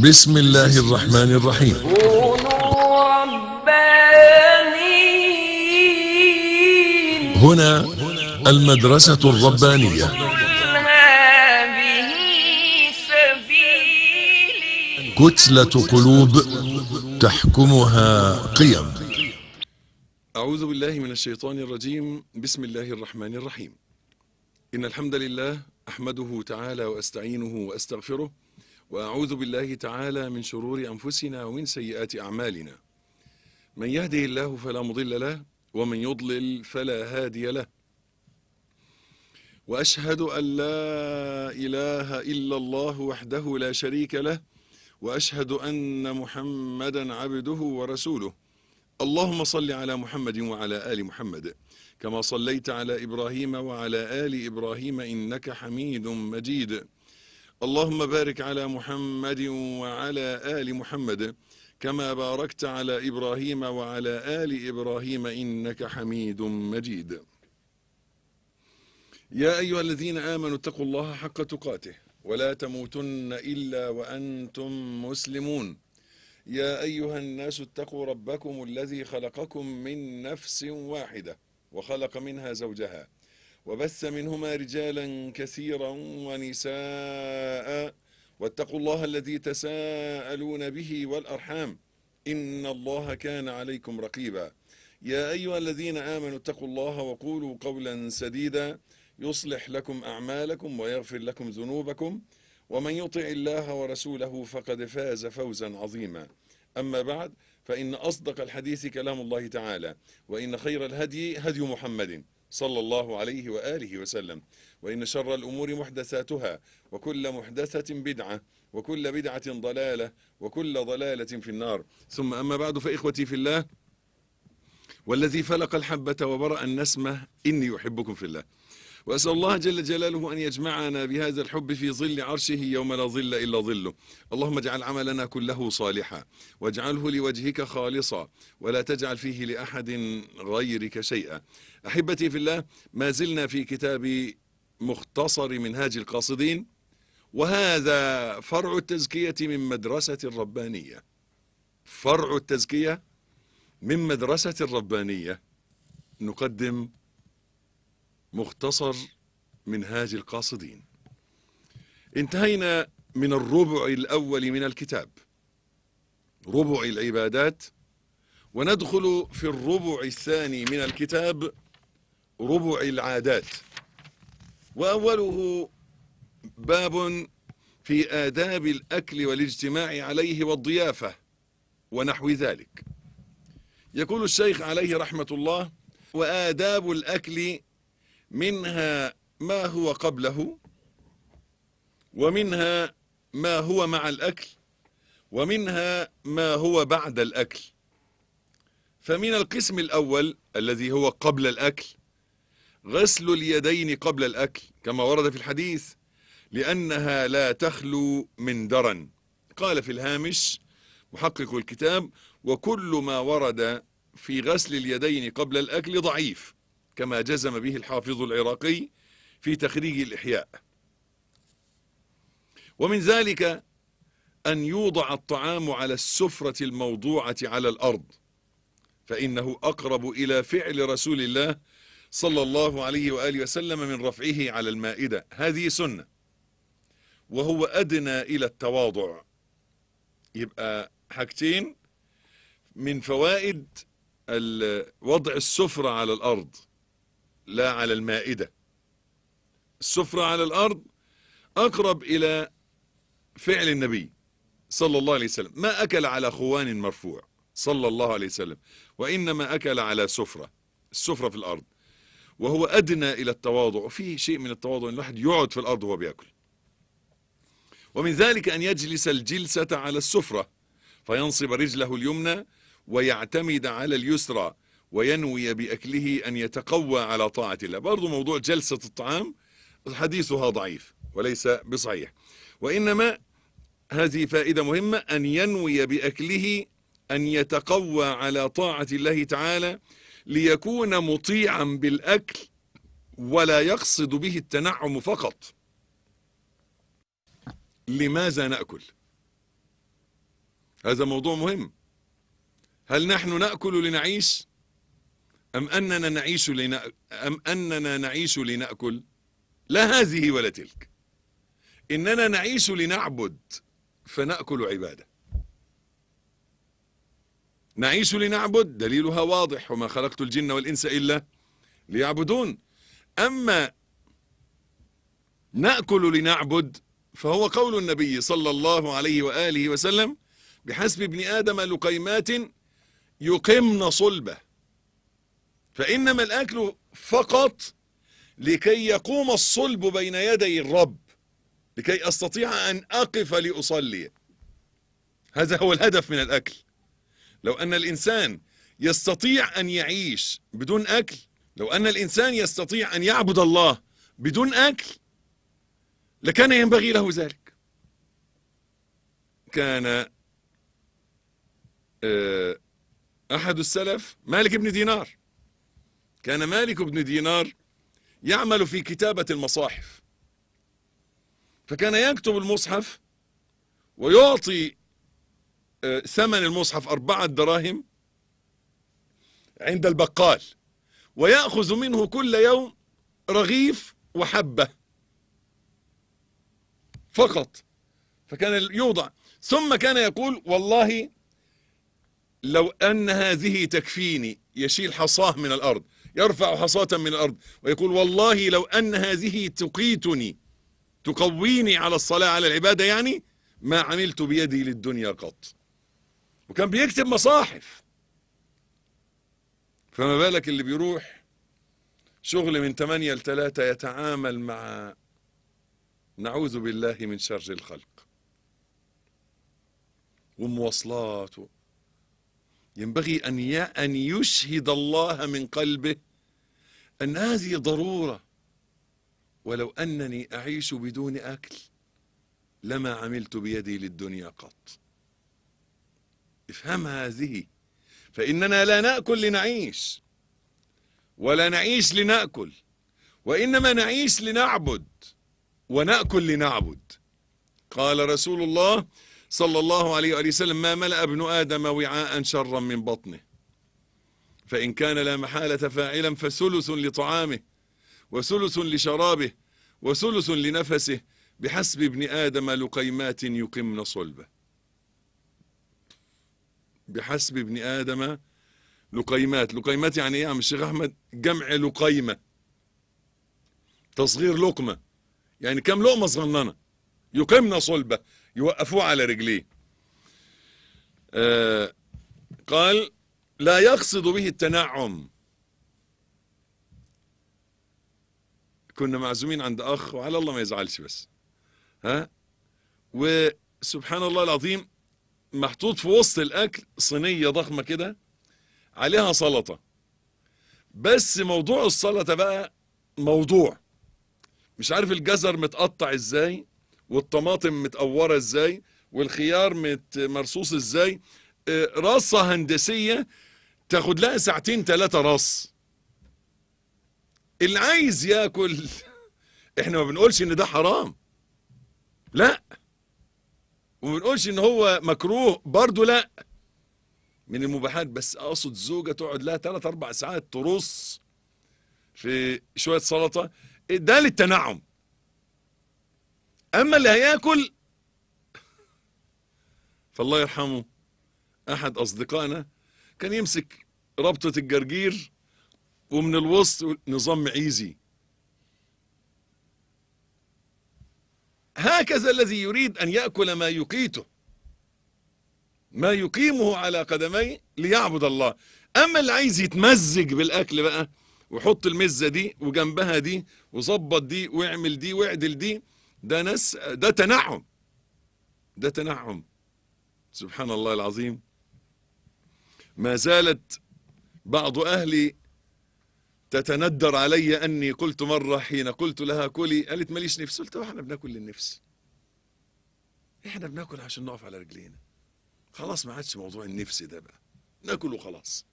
بسم الله الرحمن الرحيم هنا المدرسة الربانية كتلة قلوب تحكمها قيم أعوذ بالله من الشيطان الرجيم بسم الله الرحمن الرحيم إن الحمد لله أحمده تعالى وأستعينه وأستغفره وأعوذ بالله تعالى من شرور أنفسنا ومن سيئات أعمالنا من يهده الله فلا مضل له ومن يضلل فلا هادي له وأشهد أن لا إله إلا الله وحده لا شريك له وأشهد أن محمدا عبده ورسوله اللهم صل على محمد وعلى آل محمد كما صليت على إبراهيم وعلى آل إبراهيم إنك حميد مجيد اللهم بارك على محمد وعلى آل محمد كما باركت على إبراهيم وعلى آل إبراهيم إنك حميد مجيد يا أيها الذين آمنوا اتقوا الله حق تقاته ولا تموتن إلا وأنتم مسلمون يا أيها الناس اتقوا ربكم الذي خلقكم من نفس واحدة وخلق منها زوجها وبث منهما رجالا كثيرا ونساء واتقوا الله الذي تساءلون به والأرحام إن الله كان عليكم رقيبا يا أيها الذين آمنوا اتقوا الله وقولوا قولا سديدا يصلح لكم أعمالكم ويغفر لكم ذنوبكم ومن يطع الله ورسوله فقد فاز فوزا عظيما أما بعد فإن أصدق الحديث كلام الله تعالى وإن خير الهدي هدي محمد صلى الله عليه وآله وسلم وإن شر الأمور محدثاتها وكل محدثة بدعة وكل بدعة ضلالة وكل ضلالة في النار ثم أما بعد فإخوتي في الله والذي فلق الحبة وبرأ النسمة إني أحبكم في الله وأسأل الله جل جلاله أن يجمعنا بهذا الحب في ظل عرشه يوم لا ظل إلا ظله اللهم اجعل عملنا كله صالحا واجعله لوجهك خالصا ولا تجعل فيه لأحد غيرك شيئا أحبتي في الله ما زلنا في كتاب مختصر منهاج القاصدين وهذا فرع التزكية من مدرسة الربانية فرع التزكية من مدرسة الربانية نقدم مختصر منهاج القاصدين انتهينا من الربع الأول من الكتاب ربع العبادات وندخل في الربع الثاني من الكتاب ربع العادات وأوله باب في آداب الأكل والاجتماع عليه والضيافة ونحو ذلك يقول الشيخ عليه رحمة الله وآداب الأكل منها ما هو قبله ومنها ما هو مع الأكل ومنها ما هو بعد الأكل فمن القسم الأول الذي هو قبل الأكل غسل اليدين قبل الأكل كما ورد في الحديث لأنها لا تخلو من درن قال في الهامش محقق الكتاب وكل ما ورد في غسل اليدين قبل الأكل ضعيف كما جزم به الحافظ العراقي في تخريج الإحياء ومن ذلك أن يوضع الطعام على السفرة الموضوعة على الأرض فإنه أقرب إلى فعل رسول الله صلى الله عليه وآله وسلم من رفعه على المائدة هذه سنة وهو أدنى إلى التواضع يبقى حاجتين من فوائد وضع السفرة على الأرض لا على المائدة السفرة على الأرض أقرب إلى فعل النبي صلى الله عليه وسلم ما أكل على خوان مرفوع صلى الله عليه وسلم وإنما أكل على سفرة السفرة في الأرض وهو أدنى إلى التواضع وفيه شيء من التواضع أن الواحد يقعد في الأرض وهو بيأكل ومن ذلك أن يجلس الجلسة على السفرة فينصب رجله اليمنى ويعتمد على اليسرى وينوي بأكله أن يتقوى على طاعة الله برضو موضوع جلسة الطعام حديثها ضعيف وليس بصحيح وإنما هذه فائدة مهمة أن ينوي بأكله أن يتقوى على طاعة الله تعالى ليكون مطيعا بالأكل ولا يقصد به التنعم فقط لماذا نأكل؟ هذا موضوع مهم هل نحن نأكل لنعيش؟ أم أننا نعيش لنأكل أم أننا نعيش لنأكل لا هذه ولا تلك إننا نعيش لنعبد فنأكل عبادة نعيش لنعبد دليلها واضح وما خلقت الجن والإنس إلا ليعبدون أما نأكل لنعبد فهو قول النبي صلى الله عليه وآله وسلم بحسب ابن آدم لقيمات يقمن صلبه فإنما الأكل فقط لكي يقوم الصلب بين يدي الرب لكي أستطيع أن أقف لأصلي هذا هو الهدف من الأكل لو أن الإنسان يستطيع أن يعيش بدون أكل لو أن الإنسان يستطيع أن يعبد الله بدون أكل لكان ينبغي له ذلك كان آه، أحد السلف مالك بن دينار كان مالك بن دينار يعمل في كتابة المصاحف فكان يكتب المصحف ويعطي آه، ثمن المصحف أربعة دراهم عند البقال ويأخذ منه كل يوم رغيف وحبة فقط فكان يوضع ثم كان يقول والله لو أن هذه تكفيني يشيل حصاه من الأرض يرفع حصاة من الأرض ويقول والله لو أن هذه تقيتني تقويني على الصلاة على العبادة يعني ما عملت بيدي للدنيا قط وكان بيكتب مصاحف فما بالك اللي بيروح شغل من 8 ل 3 يتعامل مع نعوذ بالله من شر الخلق ومواصلات ينبغي أن أن يشهد الله من قلبه أن هذه ضرورة ولو أنني أعيش بدون أكل لما عملت بيدي للدنيا قط افهم هذه فإننا لا نأكل لنعيش ولا نعيش لنأكل وإنما نعيش لنعبد ونأكل لنعبد قال رسول الله صلى الله عليه وآله وسلم ما ملأ ابن آدم وعاء شرا من بطنه فإن كان لا محالة فاعلا فثلث لطعامه وثلث لشرابه وثلث لنفسه بحسب ابن آدم لقيمات يقمن صلبه بحسب ابن آدم لقيمات لقيمات يعني ايه يا عم الشيخ أحمد جمع لقيمة تصغير لقمة يعني كم لقمة صغننة يقمن صلبه يوقفوه على رجليه آه، قال لا يقصد به التنعم كنا معزومين عند اخ وعلى الله ما يزعلش بس ها وسبحان الله العظيم محطوط في وسط الاكل صينيه ضخمه كده عليها سلطه بس موضوع السلطه بقى موضوع مش عارف الجزر متقطع ازاي والطماطم متقوره ازاي والخيار مرصوص ازاي رصه آه، هندسيه تاخد لها ساعتين ثلاثه رص اللي عايز ياكل احنا ما بنقولش ان ده حرام لا وما بنقولش ان هو مكروه برضه لا من المباحات بس اقصد زوجه تقعد لها ثلاث اربع ساعات ترص في شويه سلطه ده للتنعم أما اللي هياكل فالله يرحمه أحد أصدقائنا كان يمسك ربطة الجرجير ومن الوسط نظام معيزي هكذا الذي يريد أن يأكل ما يقيته ما يقيمه على قدميه ليعبد الله أما اللي عايز يتمزج بالأكل بقى وحط المزة دي وجنبها دي وظبط دي واعمل دي واعدل دي ده ناس ده تنعم ده تنعم سبحان الله العظيم ما زالت بعض أهلي تتندر علي أني قلت مرة حين قلت لها كلي قالت ماليش نفس قلت احنا بناكل للنفس احنا بناكل عشان نقف على رجلينا خلاص ما عادش موضوع النفس ده بقى ناكل وخلاص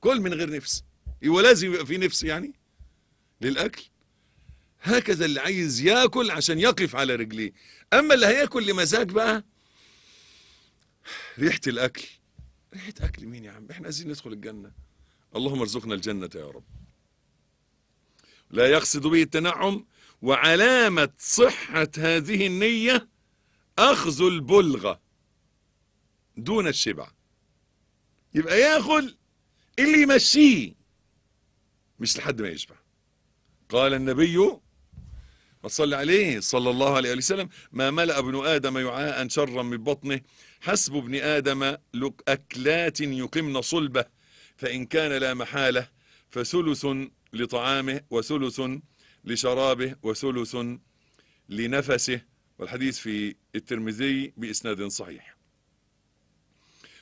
كل من غير نفس يبقى لازم يبقى في نفس يعني للأكل هكذا اللي عايز ياكل عشان يقف على رجليه اما اللي هياكل لمزاج بقى ريحه الاكل ريحه اكل مين يا عم احنا عايزين ندخل الجنه اللهم ارزقنا الجنه يا رب لا يقصد به التنعم وعلامه صحه هذه النيه اخذ البلغه دون الشبع يبقى ياكل اللي يمشيه مش لحد ما يشبع قال النبي ما تصلي عليه صلى الله عليه وسلم ما ملأ ابن آدم يعاء شرا من بطنه حسب ابن آدم أكلات يقمن صلبه فإن كان لا محالة فثلث لطعامه وثلث لشرابه وثلث لنفسه والحديث في الترمذي بإسناد صحيح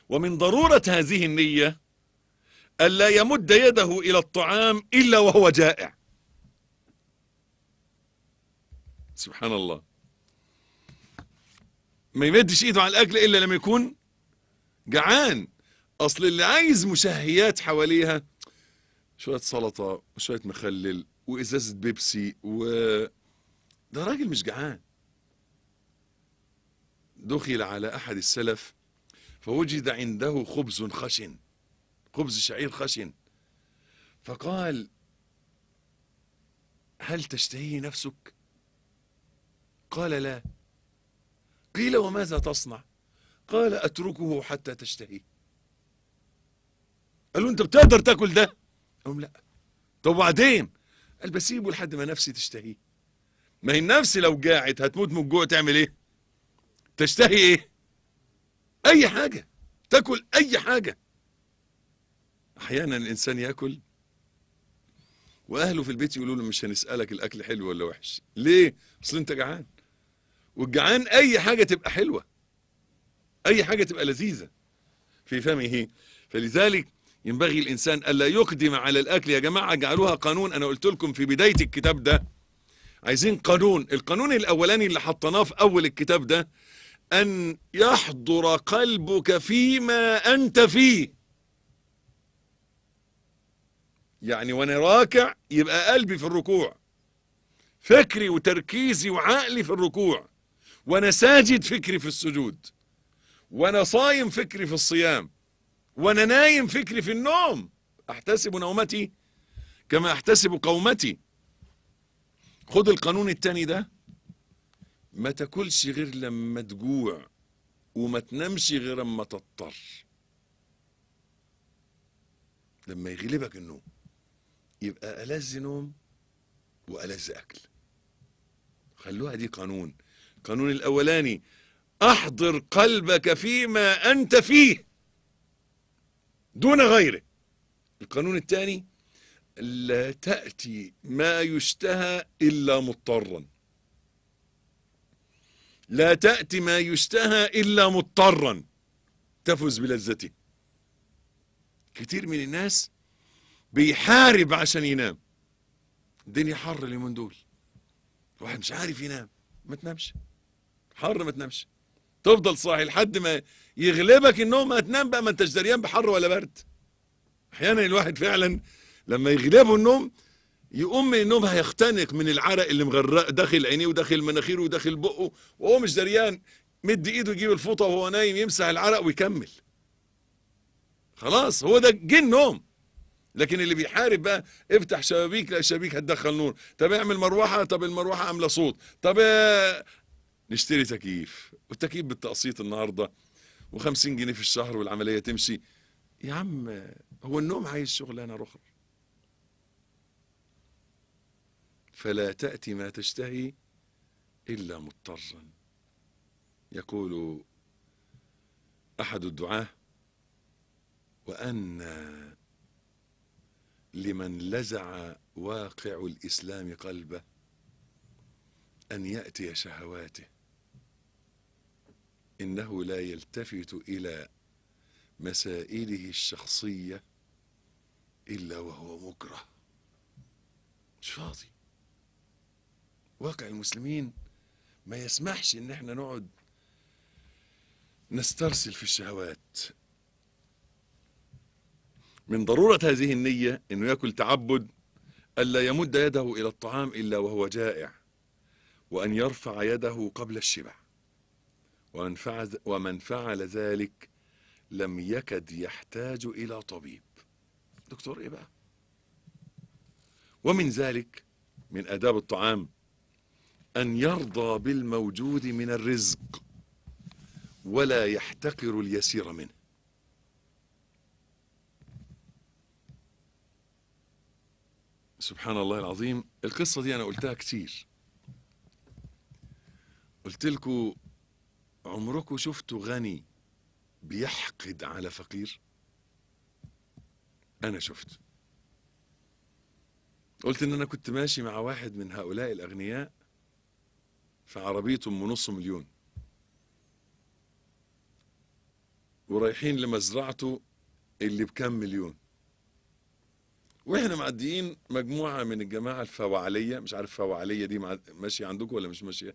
ومن ضرورة هذه النية ألا يمد يده إلى الطعام إلا وهو جائع سبحان الله ما يمدش ايده على الاكل الا لما يكون جعان اصل اللي عايز مشهيات حواليها شويه سلطه وشويه مخلل وازازه بيبسي و ده راجل مش جعان دخل على احد السلف فوجد عنده خبز خشن خبز شعير خشن فقال هل تشتهي نفسك قال لا قيل وماذا تصنع قال أتركه حتى تشتهي قالوا أنت بتقدر تاكل ده قالوا لا طب وبعدين قال بسيبه لحد ما نفسي تشتهيه ما هي النفس لو جاعت هتموت من الجوع تعمل ايه تشتهي ايه اي حاجه تاكل اي حاجه احيانا الانسان ياكل واهله في البيت يقولوا له مش هنسالك الاكل حلو ولا وحش ليه اصل انت جعان والجعان اي حاجه تبقى حلوه اي حاجه تبقى لذيذه في فمه فلذلك ينبغي الانسان الا يقدم على الاكل يا جماعه جعلوها قانون انا قلت لكم في بدايه الكتاب ده عايزين قانون القانون الاولاني اللي حطيناه في اول الكتاب ده ان يحضر قلبك فيما انت فيه يعني وانا راكع يبقى قلبي في الركوع فكري وتركيزي وعقلي في الركوع وانا ساجد فكري في السجود وانا صايم فكري في الصيام وانا نايم فكري في النوم احتسب نومتي كما احتسب قومتي خد القانون الثاني ده ما تاكلش غير لما تجوع وما تنامش غير لما تضطر لما يغلبك النوم يبقى ألذ نوم وألذ أكل خلوها دي قانون القانون الأولاني أحضر قلبك فيما أنت فيه دون غيره القانون الثاني لا تأتي ما يشتهى إلا مضطرا لا تأتي ما يشتهى إلا مضطرا تفز بلذته كثير من الناس بيحارب عشان ينام الدنيا حر اليومين دول الواحد مش عارف ينام ما تنامش حر ما تنامش تفضل صاحي لحد ما يغلبك النوم هتنام بقى ما انتش دريان بحر ولا برد احيانا الواحد فعلا لما يغلبه النوم يقوم من النوم هيختنق من العرق اللي مغرق داخل عينيه وداخل مناخيره وداخل بقه وهو مش دريان مد ايده يجيب الفوطه وهو نايم يمسح العرق ويكمل خلاص هو ده جه النوم لكن اللي بيحارب بقى افتح شبابيك لا الشبابيك هتدخل نور طب اعمل مروحه طب المروحه عامله صوت طب نشتري تكييف والتكييف بالتقسيط النهارده و50 جنيه في الشهر والعمليه تمشي يا عم هو النوم عايز شغلانه اخرى فلا تاتي ما تشتهي الا مضطرا يقول احد الدعاه وان لمن لزع واقع الاسلام قلبه أن يأتي شهواته إنه لا يلتفت إلى مسائله الشخصية إلا وهو مكره مش فاضي واقع المسلمين ما يسمحش إن احنا نقعد نسترسل في الشهوات من ضرورة هذه النية أنه يأكل تعبد ألا يمد يده إلى الطعام إلا وهو جائع وأن يرفع يده قبل الشبع ومن فعل, ومن فعل ذلك لم يكد يحتاج إلى طبيب دكتور إيه بقى ومن ذلك من آداب الطعام أن يرضى بالموجود من الرزق ولا يحتقر اليسير منه سبحان الله العظيم القصة دي أنا قلتها كتير قلت لكم عمركم شفتوا غني بيحقد على فقير انا شفت قلت ان انا كنت ماشي مع واحد من هؤلاء الاغنياء في عربيته ام نص مليون ورايحين لمزرعته اللي بكام مليون واحنا معديين مجموعه من الجماعه الفواعليه مش عارف فواعليه دي ماشيه عندكم ولا مش ماشيه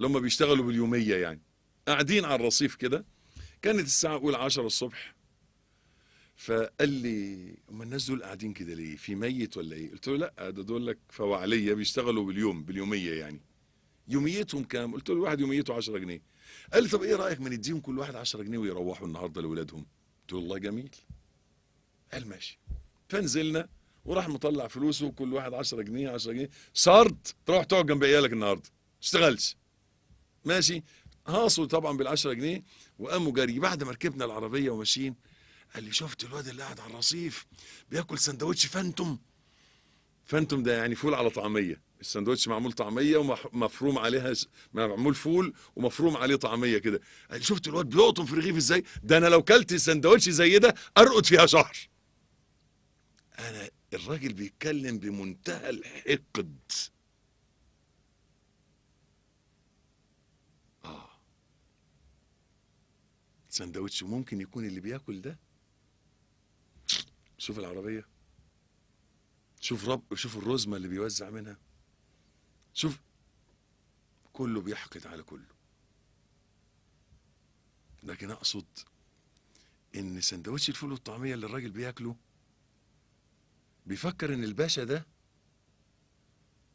اللي هم بيشتغلوا باليوميه يعني قاعدين على الرصيف كده كانت الساعه أول 10 الصبح فقال لي هم الناس دول قاعدين كده ليه في ميت ولا ايه قلت له لا ده دول لك فوعليه بيشتغلوا باليوم باليوميه يعني يوميتهم كام قلت له واحد يوميته 10 جنيه قال لي طب ايه رايك ما نديهم كل واحد 10 جنيه ويروحوا النهارده لاولادهم قلت له والله جميل قال ماشي فنزلنا وراح مطلع فلوسه كل واحد 10 جنيه 10 جنيه صارت تروح تقعد جنب عيالك النهارده ما اشتغلش ماشي هاصوا طبعا بالعشرة جنيه وقاموا جري بعد ما ركبنا العربية وماشيين قال لي شفت الواد اللي قاعد على الرصيف بياكل سندوتش فانتوم فانتوم ده يعني فول على طعمية السندوتش معمول طعمية ومفروم عليها معمول فول ومفروم عليه طعمية كده قال لي شفت الواد بيقطم في رغيف ازاي ده انا لو كلت سندوتش زي ده ارقد فيها شهر انا الراجل بيتكلم بمنتهى الحقد سندوتش وممكن يكون اللي بياكل ده شوف العربية شوف رب شوف الرزمة اللي بيوزع منها شوف كله بيحقد على كله لكن أقصد إن سندوتش الفول والطعمية اللي الراجل بياكله بيفكر إن الباشا ده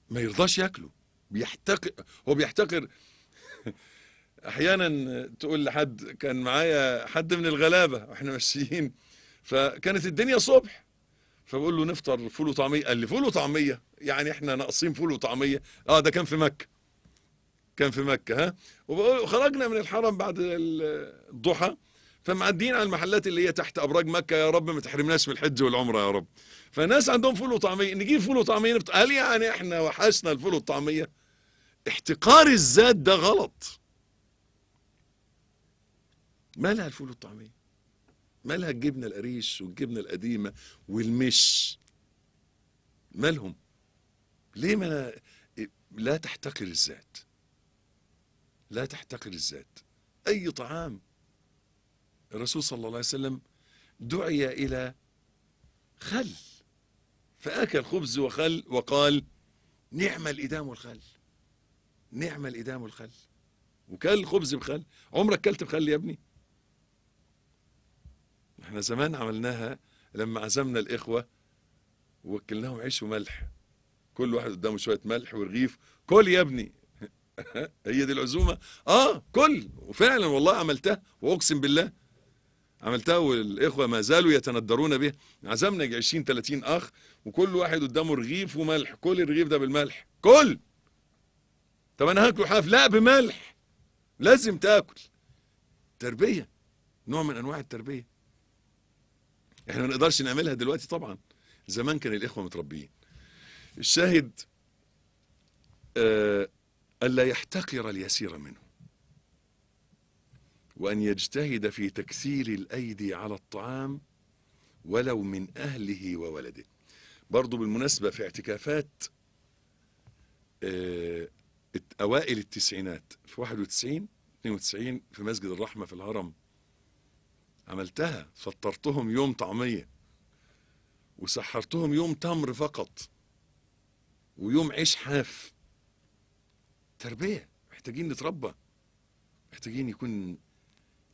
ما يرضاش ياكله بيحتقر هو بيحتقر احيانا تقول لحد كان معايا حد من الغلابه واحنا ماشيين فكانت الدنيا صبح فبقول له نفطر فول وطعميه قال لي فول وطعميه يعني احنا ناقصين فول وطعميه اه ده كان في مكه كان في مكه ها وخرجنا من الحرم بعد الضحى فمعديين على المحلات اللي هي تحت ابراج مكه يا رب ما تحرمناش من الحج والعمره يا رب فالناس عندهم فول وطعميه نجيب فول وطعميه قال يعني احنا وحشنا الفول والطعميه احتقار الذات ده غلط مالها الفول والطعميه مالها الجبنه القريش والجبنه القديمه والمش مالهم ليه ما لا تحتقر الذات لا تحتقر الذات اي طعام الرسول صلى الله عليه وسلم دعي الى خل فاكل خبز وخل وقال نعم الادام والخل نعم الادام والخل وكل خبز بخل عمرك كلت بخل يا ابني احنا زمان عملناها لما عزمنا الاخوه ووكلناهم عيش وملح كل واحد قدامه شويه ملح ورغيف كل يا ابني هي دي العزومه اه كل وفعلا والله عملتها واقسم بالله عملتها والاخوه ما زالوا يتندرون بها عزمنا 20 30 اخ وكل واحد قدامه رغيف وملح كل الرغيف ده بالملح كل طب انا هاكله حاف لا بملح لازم تاكل تربيه نوع من انواع التربيه احنا ما نقدرش نعملها دلوقتي طبعا زمان كان الاخوه متربيين الشاهد آه الا يحتقر اليسير منه وان يجتهد في تكسير الايدي على الطعام ولو من اهله وولده برضو بالمناسبه في اعتكافات آه اوائل التسعينات في 91 92 في مسجد الرحمه في الهرم عملتها فطرتهم يوم طعمية وسحرتهم يوم تمر فقط ويوم عيش حاف تربية محتاجين نتربى محتاجين يكون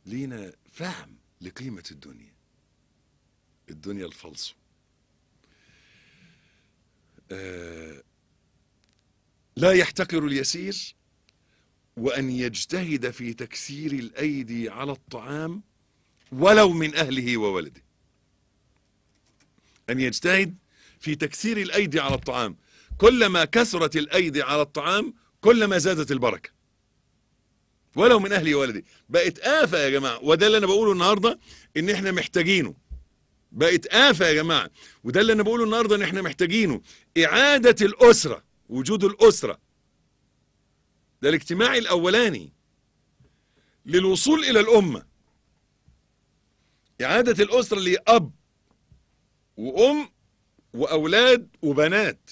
لينا فهم لقيمة الدنيا الدنيا الفلسو آه لا يحتقر اليسير وأن يجتهد في تكسير الأيدي على الطعام ولو من أهله وولده أن يجتهد في تكسير الأيدي على الطعام كلما كسرت الأيدي على الطعام كلما زادت البركة ولو من أهلي وولدي بقت آفة يا جماعة وده اللي أنا بقوله النهاردة إن إحنا محتاجينه بقت آفة يا جماعة وده اللي أنا بقوله النهاردة إن إحنا محتاجينه إعادة الأسرة وجود الأسرة ده الاجتماع الأولاني للوصول إلى الأمة إعادة الأسرة لأب وأم وأولاد وبنات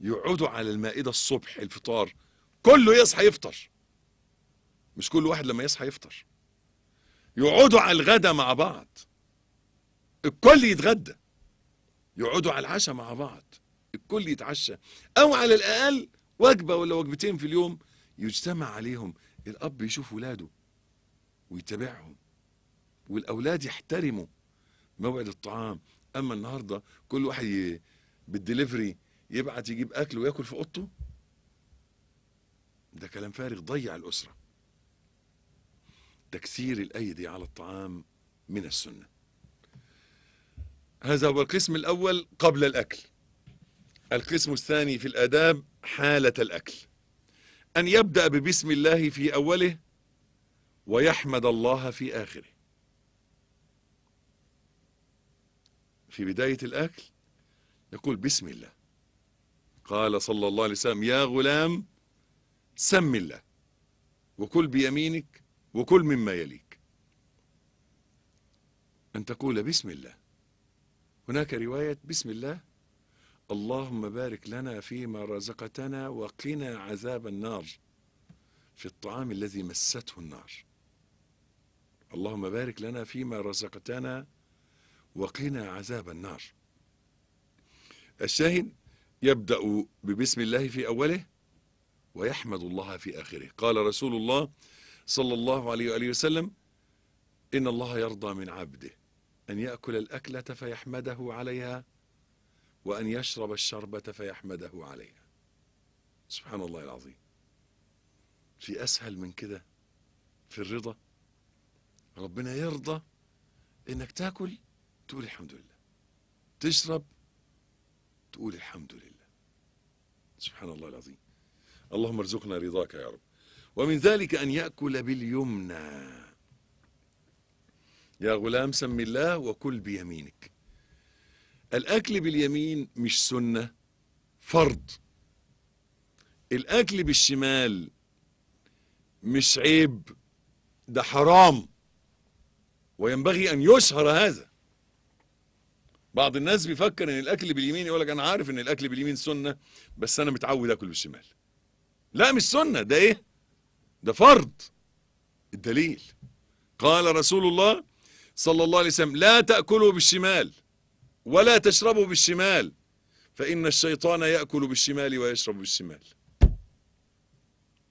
يقعدوا على المائدة الصبح الفطار كله يصحى يفطر مش كل واحد لما يصحى يفطر يقعدوا على الغدا مع بعض الكل يتغدى يقعدوا على العشاء مع بعض الكل يتعشى او على الاقل وجبه ولا وجبتين في اليوم يجتمع عليهم الاب يشوف ولاده ويتابعهم والاولاد يحترموا موعد الطعام اما النهارده كل واحد بالدليفري يبعت يجيب اكل وياكل في اوضته ده كلام فارغ ضيع الاسره تكسير الايدي على الطعام من السنه هذا هو القسم الاول قبل الاكل القسم الثاني في الاداب حاله الاكل ان يبدا ببسم الله في اوله ويحمد الله في اخره في بداية الأكل يقول بسم الله قال صلى الله عليه وسلم يا غلام سم الله وكل بيمينك وكل مما يليك أن تقول بسم الله هناك رواية بسم الله اللهم بارك لنا فيما رزقتنا وقنا عذاب النار في الطعام الذي مسته النار اللهم بارك لنا فيما رزقتنا وقنا عذاب النار الشاهد يبدأ ببسم الله في أوله ويحمد الله في آخره قال رسول الله صلى الله عليه وآله وسلم إن الله يرضى من عبده أن يأكل الأكلة فيحمده عليها وأن يشرب الشربة فيحمده عليها سبحان الله العظيم في أسهل من كده في الرضا ربنا يرضى إنك تاكل تقول الحمد لله تشرب تقول الحمد لله سبحان الله العظيم اللهم ارزقنا رضاك يا رب ومن ذلك أن يأكل باليمنى يا غلام سم الله وكل بيمينك الأكل باليمين مش سنة فرض الأكل بالشمال مش عيب ده حرام وينبغي أن يشهر هذا بعض الناس بيفكر ان الاكل باليمين يقول لك انا عارف ان الاكل باليمين سنه بس انا متعود اكل بالشمال لا مش سنه ده ايه ده فرض الدليل قال رسول الله صلى الله عليه وسلم لا تاكلوا بالشمال ولا تشربوا بالشمال فان الشيطان ياكل بالشمال ويشرب بالشمال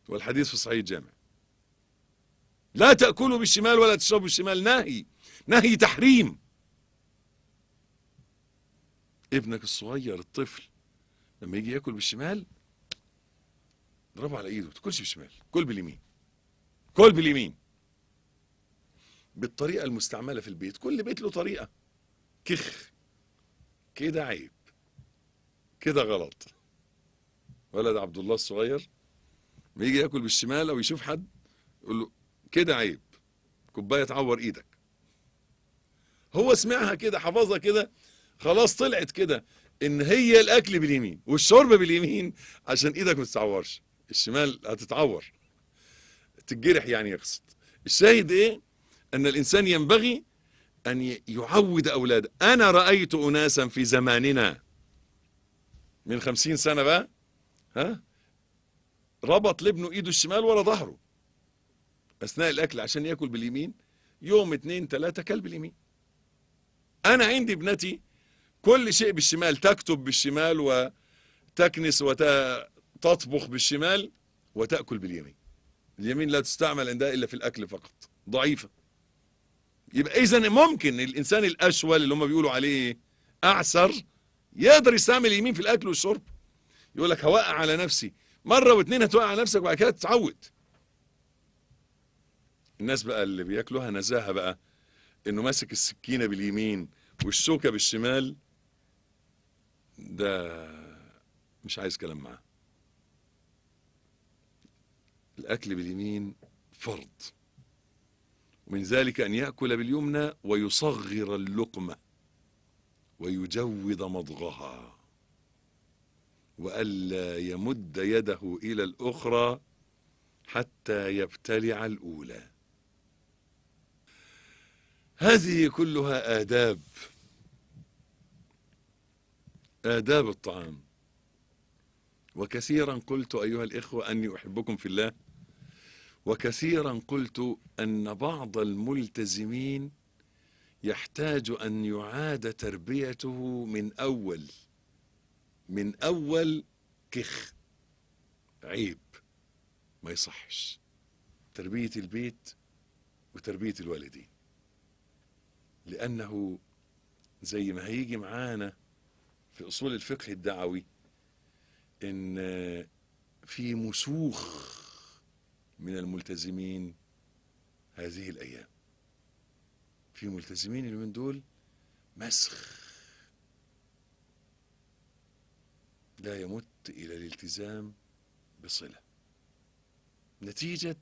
والحديث في صحيح الجامع لا تاكلوا بالشمال ولا تشربوا بالشمال نهي نهي تحريم ابنك الصغير الطفل لما يجي ياكل بالشمال اضربه على ايده ما تاكلش بالشمال كل باليمين كل باليمين بالطريقه المستعمله في البيت كل بيت له طريقه كخ كده عيب كده غلط ولد عبد الله الصغير لما يجي ياكل بالشمال او يشوف حد يقول له كده عيب كوبايه تعور ايدك هو سمعها كده حفظها كده خلاص طلعت كده ان هي الاكل باليمين والشرب باليمين عشان ايدك ما تتعورش الشمال هتتعور تتجرح يعني يقصد الشاهد ايه ان الانسان ينبغي ان يعود اولاده انا رايت اناسا في زماننا من خمسين سنه بقى ها ربط لابنه ايده الشمال ورا ظهره اثناء الاكل عشان ياكل باليمين يوم اتنين تلاته كلب اليمين انا عندي ابنتي كل شيء بالشمال تكتب بالشمال وتكنس وتطبخ بالشمال وتأكل باليمين اليمين لا تستعمل عندها إلا في الأكل فقط ضعيفة يبقى إذا ممكن الإنسان الأشول اللي هم بيقولوا عليه أعسر يقدر يستعمل اليمين في الأكل والشرب يقول لك هوقع على نفسي مرة واثنين هتوقع على نفسك وبعد كده تتعود الناس بقى اللي بياكلوها نزاهة بقى إنه ماسك السكينة باليمين والشوكة بالشمال ده مش عايز كلام معاه الأكل باليمين فرض ومن ذلك أن يأكل باليمنى ويصغر اللقمة ويجود مضغها وألا يمد يده إلى الأخرى حتى يبتلع الأولى هذه كلها آداب آداب الطعام وكثيرا قلت أيها الإخوة أني أحبكم في الله وكثيرا قلت أن بعض الملتزمين يحتاج أن يعاد تربيته من أول من أول كخ عيب ما يصحش تربية البيت وتربية الوالدين لأنه زي ما هيجي معانا في أصول الفقه الدعوي إن في مسوخ من الملتزمين هذه الأيام في ملتزمين اليومين دول مسخ لا يمت إلى الالتزام بصلة نتيجة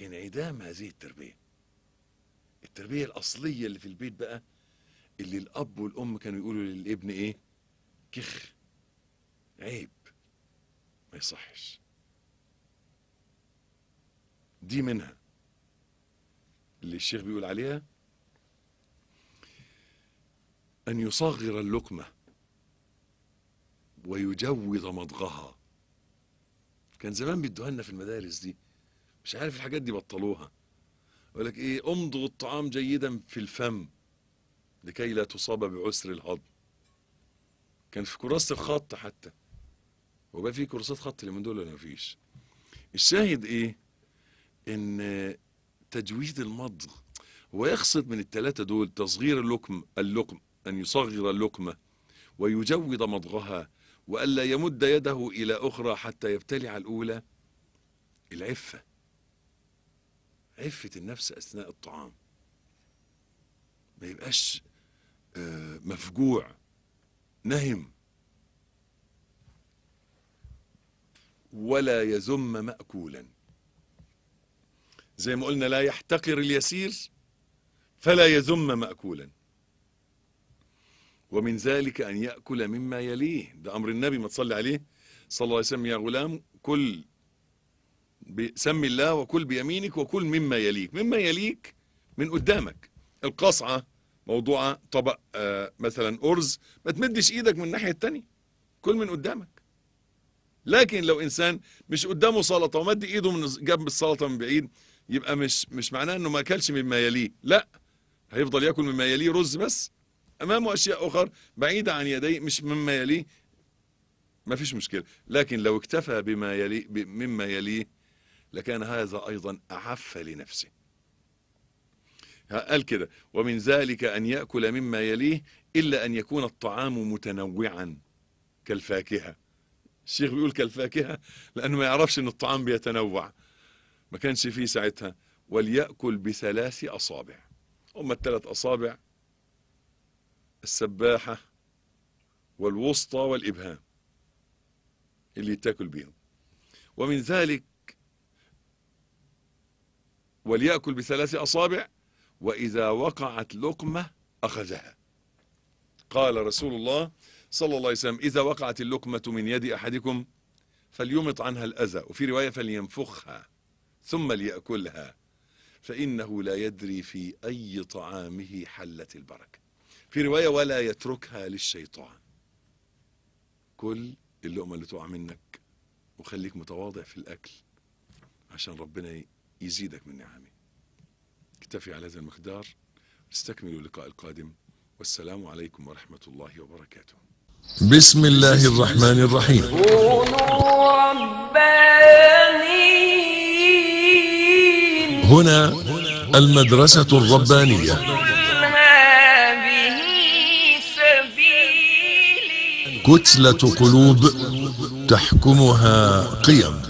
انعدام هذه التربية التربية الأصلية اللي في البيت بقى اللي الأب والأم كانوا يقولوا للابن إيه كخ عيب ما يصحش دي منها اللي الشيخ بيقول عليها أن يصغر اللقمة ويجود مضغها كان زمان بيدوها لنا في المدارس دي مش عارف الحاجات دي بطلوها يقول لك ايه امضغ الطعام جيدا في الفم لكي لا تصاب بعسر الهضم كان في كراسة الخط حتى وبقى في كراسات خط اللي من دول ولا مفيش الشاهد ايه ان تجويد المضغ هو يقصد من الثلاثة دول تصغير اللقم اللقم أن يصغر اللقمة ويجود مضغها وألا يمد يده إلى أخرى حتى يبتلع الأولى العفة عفة النفس أثناء الطعام ما يبقاش آه، مفجوع نهم ولا يزم مأكولا زي ما قلنا لا يحتقر اليسير فلا يزم مأكولا ومن ذلك أن يأكل مما يليه ده أمر النبي ما تصلي عليه صلى الله عليه وسلم يا غلام كل بسم الله وكل بيمينك وكل مما يليك مما يليك من قدامك القصعة موضوع طبق آه، مثلا أرز ما تمدش إيدك من الناحية التانية كل من قدامك لكن لو إنسان مش قدامه سلطة ومد إيده من جنب السلطة من بعيد يبقى مش مش معناه إنه ما أكلش مما يليه لا هيفضل ياكل مما يليه رز بس أمامه أشياء أخرى بعيدة عن يديه مش مما يليه ما فيش مشكلة لكن لو اكتفى بما يليه مما يليه لكان هذا أيضا أعف لنفسه قال كده ومن ذلك أن يأكل مما يليه إلا أن يكون الطعام متنوعا كالفاكهة الشيخ بيقول كالفاكهة لأنه ما يعرفش أن الطعام بيتنوع ما كانش فيه ساعتها وليأكل بثلاث أصابع هم الثلاث أصابع السباحة والوسطى والإبهام اللي تاكل بيهم ومن ذلك وليأكل بثلاث أصابع وإذا وقعت لقمة أخذها قال رسول الله صلى الله عليه وسلم إذا وقعت اللقمة من يد أحدكم فليمط عنها الأذى وفي رواية فلينفخها ثم ليأكلها فإنه لا يدري في أي طعامه حلت البركة في رواية ولا يتركها للشيطان كل اللقمة اللي تقع منك وخليك متواضع في الأكل عشان ربنا يزيدك من نعمه اكتفي على هذا المقدار نستكمل اللقاء القادم والسلام عليكم ورحمة الله وبركاته بسم الله الرحمن الرحيم هنا المدرسة الربانية كتلة قلوب تحكمها قيم